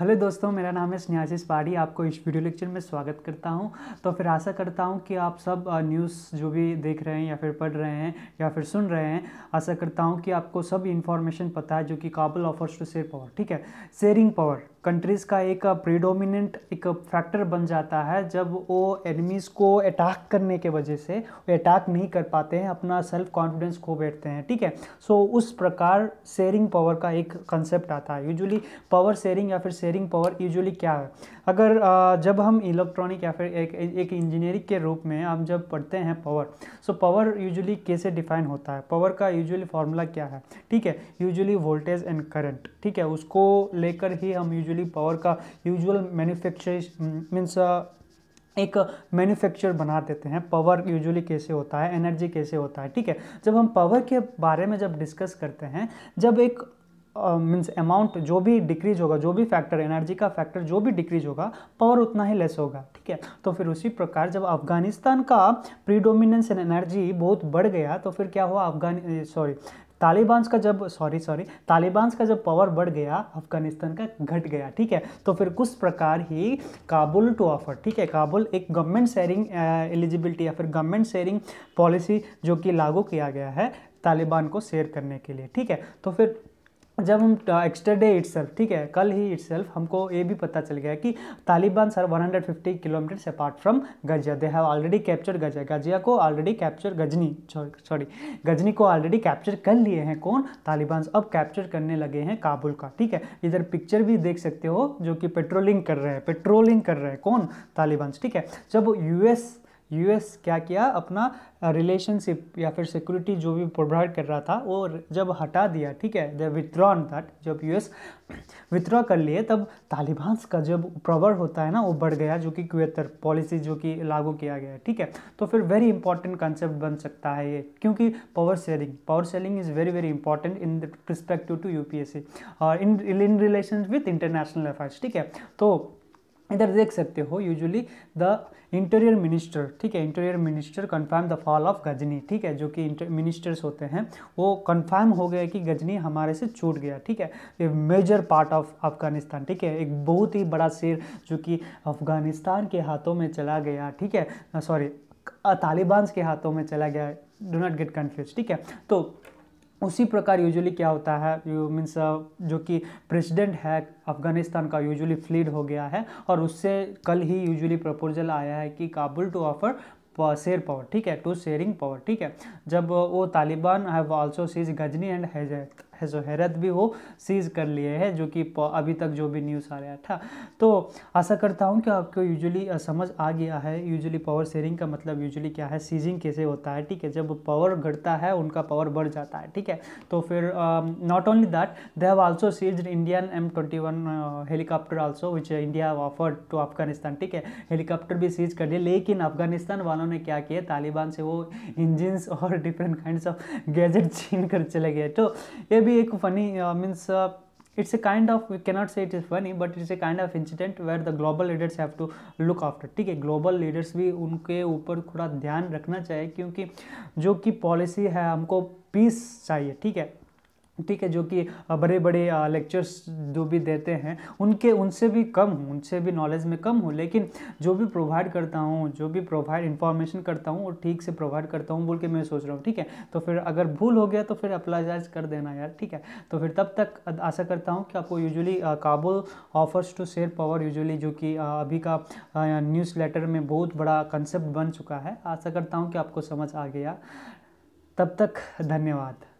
hello दोस्तों मेरा नाम है स्नेहाशीष पाड़ी आपको इस वीडियो लेक्चर में स्वागत करता हूं तो फिर आशा करता हूं कि आप सब न्यूज़ जो भी देख रहे हैं या फिर पढ़ रहे हैं या फिर सुन रहे हैं आशा करता हूं कि आपको सब इन्फॉर्मेशन पता है जो कि Kabul offers to share power ठीक है शेयरिंग पावर कंट्रीज़ का एक प्रीडोमिनेंट एक फैक्टर बन जाता है जब वो एनिमीज़ को अटैक करने के वजह से वो अटैक नहीं कर पाते हैं अपना सेल्फ कॉन्फिडेंस खो बैठते हैं ठीक है सो so, उस प्रकार शेयरिंग पावर का एक कंसेप्ट आता है यूजुअली पावर शेयरिंग या फिर शेयरिंग पावर यूजुअली क्या है अगर जब हम इलेक्ट्रॉनिक या फिर एक एक इंजीनियरिंग के रूप में हम जब पढ़ते हैं पावर सो पावर यूजुअली कैसे डिफाइन होता है पावर का यूजुअली फार्मूला क्या है ठीक है यूजुअली वोल्टेज एंड करंट ठीक है उसको लेकर ही हम यूजली यूजुअली पावर का यूजुअल मैन्युफैक्चर मीन्स एक मैन्युफैक्चर बना देते हैं पावर यूजुअली कैसे होता है एनर्जी कैसे होता है ठीक है जब हम पावर के बारे में जब डिस्कस करते हैं जब एक मीन्स uh, अमाउंट जो भी डिक्रीज होगा जो भी फैक्टर एनर्जी का फैक्टर जो भी डिक्रीज होगा पावर उतना ही लेस होगा ठीक है तो फिर उसी प्रकार जब अफगानिस्तान का प्रीडोमिनेंस एंड एनर्जी बहुत बढ़ गया तो फिर क्या हुआ अफगान सॉरी तालिबान्स का जब सॉरी सॉरी तालिबान्स का जब पावर बढ़ गया अफगानिस्तान का घट गया ठीक है तो फिर कुछ प्रकार ही काबुल टू ऑफर ठीक है काबुल एक गवर्नमेंट शेयरिंग एलिजिबिलिटी या फिर गवर्नमेंट शेयरिंग पॉलिसी जो कि लागू किया गया है तालिबान को शेयर करने के लिए ठीक है तो फिर जब हम इट सेल्फ ठीक है कल ही इट्स हमको ये भी पता चल गया कि तालिबान सर 150 किलोमीटर से अपार्ट फ्रॉम गजिया दे हैव ऑलरेडी कैप्चर गजिया गजिया को already capture Ghazni sorry Ghazni को ऑलरेडी कैप्चर कर लिए हैं कौन तालिबान अब कैप्चर करने लगे हैं काबुल का ठीक है इधर पिक्चर भी देख सकते हो जो कि पेट्रोलिंग कर रहे हैं पेट्रोलिंग कर रहे हैं कौन तालिबान ठीक है जब यूएस यूएस क्या किया अपना रिलेशनशिप या फिर सिक्योरिटी जो भी प्रोवाइड कर रहा था वो जब हटा दिया ठीक है द विथड्रॉन दैट जब यूएस विथड्रॉ कर लिए तब तालिबान का जब प्रवर होता है ना वो बढ़ गया जो कि क्वेतर पॉलिसी जो कि लागू किया गया ठीक है तो फिर वेरी इंपॉर्टेंट कंसेप्ट बन सकता है ये क्योंकि power sharing power sharing is very very important in respective to you और in in relation with international affairs ठीक है तो इधर देख सकते हो यूजुअली द इंटीरियर मिनिस्टर ठीक है interior minister confirm the fall of Ghazni ठीक है जो कि मिनिस्टर्स होते हैं वो कन्फर्म हो गया कि गजनी हमारे से छूट गया ठीक है ये मेजर पार्ट ऑफ अफगानिस्तान ठीक है एक बहुत ही बड़ा शेर जो कि अफगानिस्तान के हाथों में चला गया ठीक है सॉरी तालिबान के हाथों में चला गया डो नॉट गेट कन्फ्यूज ठीक है तो उसी प्रकार यूजुअली क्या होता है यू मीन्स uh, जो कि प्रेसिडेंट है अफगानिस्तान का यूजुअली फ्लीड हो गया है और उससे कल ही यूजुअली प्रपोजल आया है कि Kabul to offer share power ठीक है टू शेयरिंग पावर ठीक है जब वो Taliban have also seize Ghazni and हैजैत हैरत भी वो सीज कर लिए हैं जो कि अभी तक जो भी न्यूज़ आ रहा था तो आशा करता हूँ कि आपको यूजुअली समझ आ गया है यूजुअली पावर शेयरिंग का मतलब यूजुअली क्या है सीजिंग कैसे होता है ठीक है जब पावर घटता है उनका पावर बढ़ जाता है ठीक है तो फिर not only that they have also seized Indian M twenty one helicopter also which India offered to Afghanistan ठीक है हेलीकॉप्टर भी सीज कर दिया लेकिन अफगानिस्तान वालों ने क्या किया तालिबान से वो इंजिन और डिफरेंट काइंड ऑफ गैजेट छीन कर चले गए तो ये भी एक्चुअली एक funny means it's a kind of we cannot say it is funny but it's a kind of incident where the global leaders have to look after ठीक है ग्लोबल लीडर्स भी उनके ऊपर थोड़ा ध्यान रखना चाहिए क्योंकि जो कि पॉलिसी है हमको पीस चाहिए ठीक है ठीक है जो कि बड़े बड़े लेक्चर्स जो भी देते हैं उनके उनसे भी कम हूँ उनसे भी नॉलेज में कम हूँ लेकिन जो भी प्रोवाइड करता हूँ जो भी प्रोवाइड इन्फॉर्मेशन करता हूँ वो ठीक से प्रोवाइड करता हूँ बोल के मैं सोच रहा हूँ ठीक है तो फिर अगर भूल हो गया तो फिर अप्लाइजाइज कर देना यार ठीक है तो फिर तब तक आशा करता हूँ कि आपको usually Kabul offers to share power usually जो कि अभी का न्यूज़ लेटर में बहुत बड़ा कंसेप्ट बन चुका है आशा करता हूँ कि आपको समझ आ गया तब तक धन्यवाद